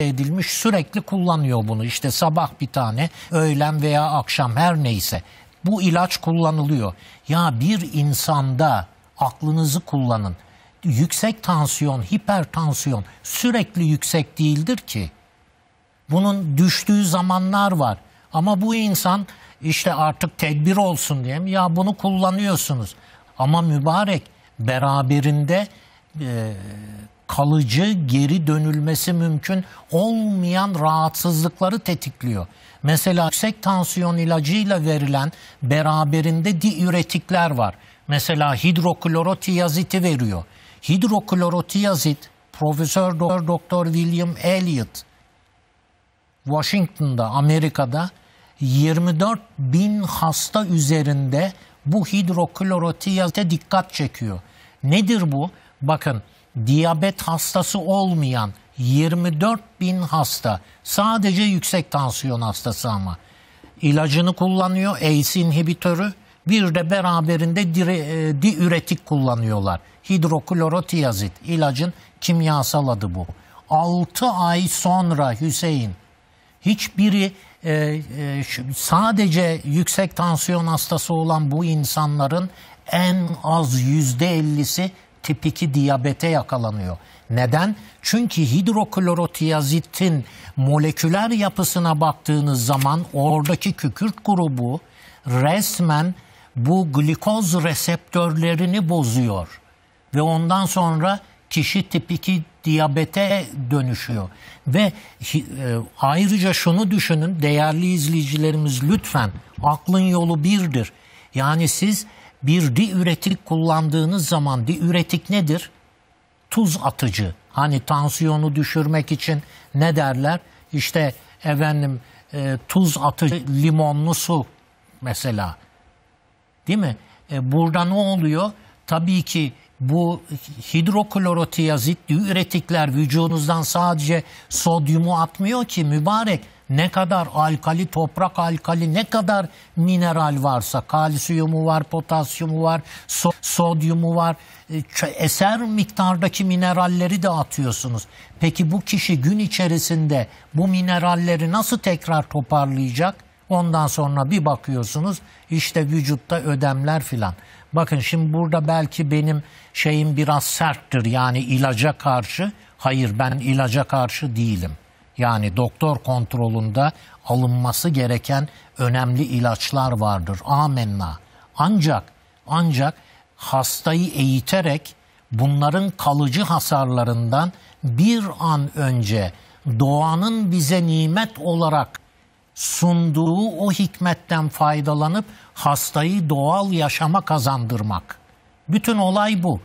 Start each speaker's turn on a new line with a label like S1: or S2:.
S1: edilmiş sürekli kullanıyor bunu. işte sabah bir tane, öğlen veya akşam her neyse. Bu ilaç kullanılıyor. Ya bir insanda aklınızı kullanın. Yüksek tansiyon, hipertansiyon sürekli yüksek değildir ki. Bunun düştüğü zamanlar var. Ama bu insan işte artık tedbir olsun diye ya bunu kullanıyorsunuz. Ama mübarek beraberinde e, kalıcı geri dönülmesi mümkün olmayan rahatsızlıkları tetikliyor. Mesela yüksek tansiyon ilacıyla verilen beraberinde diüretikler var. Mesela hidroklorotiyaziti veriyor. Hidroklorotiyazit Profesör Doktor William Elliot Washington'da Amerika'da 24 bin hasta üzerinde bu hidroklorotiyazite dikkat çekiyor. Nedir bu? Bakın diyabet hastası olmayan 24 bin hasta sadece yüksek tansiyon hastası ama ilacını kullanıyor ACE inhibitörü bir de beraberinde e, diüretik kullanıyorlar. Hidroklorotiyazit ilacın kimyasal adı bu. 6 ay sonra Hüseyin hiçbiri e, e, sadece yüksek tansiyon hastası olan bu insanların en az yüzde ellisi tip 2 diyabete yakalanıyor. Neden? Çünkü hidroklorotiazitin moleküler yapısına baktığınız zaman oradaki kükürt grubu resmen bu glikoz reseptörlerini bozuyor. Ve ondan sonra kişi tip 2 diyabete dönüşüyor. Ve e, ayrıca şunu düşünün değerli izleyicilerimiz lütfen aklın yolu birdir. Yani siz bir diüretik kullandığınız zaman diüretik nedir? Tuz atıcı. Hani tansiyonu düşürmek için ne derler? İşte efendim e, tuz atıcı limonlu su mesela. Değil mi? E, burada ne oluyor? Tabii ki bu hidroklorotiyazit diüretikler vücudunuzdan sadece sodyumu atmıyor ki mübarek ne kadar alkali, toprak alkali, ne kadar mineral varsa, kalsiyumu var, potasyumu var, so sodyumu var, e, eser miktardaki mineralleri de atıyorsunuz. Peki bu kişi gün içerisinde bu mineralleri nasıl tekrar toparlayacak? Ondan sonra bir bakıyorsunuz işte vücutta ödemler filan. Bakın şimdi burada belki benim şeyim biraz serttir yani ilaca karşı. Hayır ben ilaca karşı değilim yani doktor kontrolünde alınması gereken önemli ilaçlar vardır. Amenna. Ancak ancak hastayı eğiterek bunların kalıcı hasarlarından bir an önce doğanın bize nimet olarak sunduğu o hikmetten faydalanıp hastayı doğal yaşama kazandırmak. Bütün olay bu.